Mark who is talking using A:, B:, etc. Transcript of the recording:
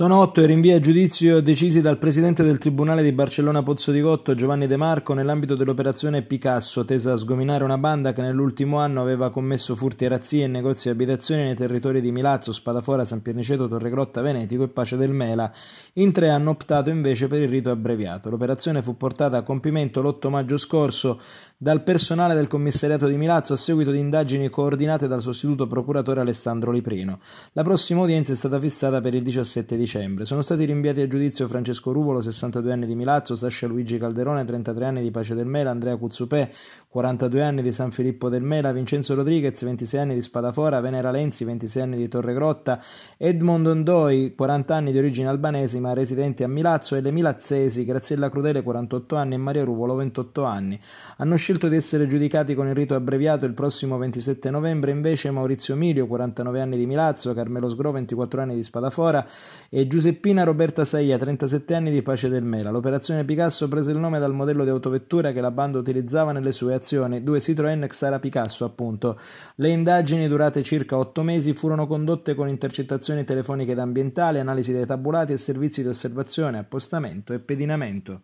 A: Sono otto i rinvii a giudizio decisi dal presidente del Tribunale di Barcellona Pozzo di Gotto, Giovanni De Marco, nell'ambito dell'operazione Picasso, tesa a sgominare una banda che nell'ultimo anno aveva commesso furti e razzie in negozi e abitazioni nei territori di Milazzo, Spadafora, San Pierniceto, Torregrotta, Venetico e Pace del Mela. In tre hanno optato invece per il rito abbreviato. L'operazione fu portata a compimento l'8 maggio scorso dal personale del commissariato di Milazzo a seguito di indagini coordinate dal sostituto procuratore Alessandro Liprino. La prossima udienza è stata fissata per il 17 dicembre dicembre. Sono stati rinviati a giudizio Francesco Ruvolo, 62 anni di Milazzo, Sascia Luigi Calderone, 33 anni di Pace del Mela, Andrea Cuzzupè, 42 anni di San Filippo del Mela, Vincenzo Rodriguez, 26 anni di Spadafora, Venera Lenzi, 26 anni di Torre Grotta, Edmond Ondoi, 40 anni di origine albanese ma residenti a Milazzo, e le milazzesi Graziella Crudele, 48 anni, e Maria Ruvolo, 28 anni. Hanno scelto di essere giudicati con il rito abbreviato il prossimo 27 novembre, invece Maurizio Milio, 49 anni di Milazzo, Carmelo Sgro, 24 anni di Spadafora e e Giuseppina Roberta Saia, 37 anni di Pace del Mela. L'operazione Picasso prese il nome dal modello di autovettura che la banda utilizzava nelle sue azioni, due Citroën Xara Picasso appunto. Le indagini durate circa otto mesi furono condotte con intercettazioni telefoniche ed ambientali, analisi dei tabulati e servizi di osservazione, appostamento e pedinamento.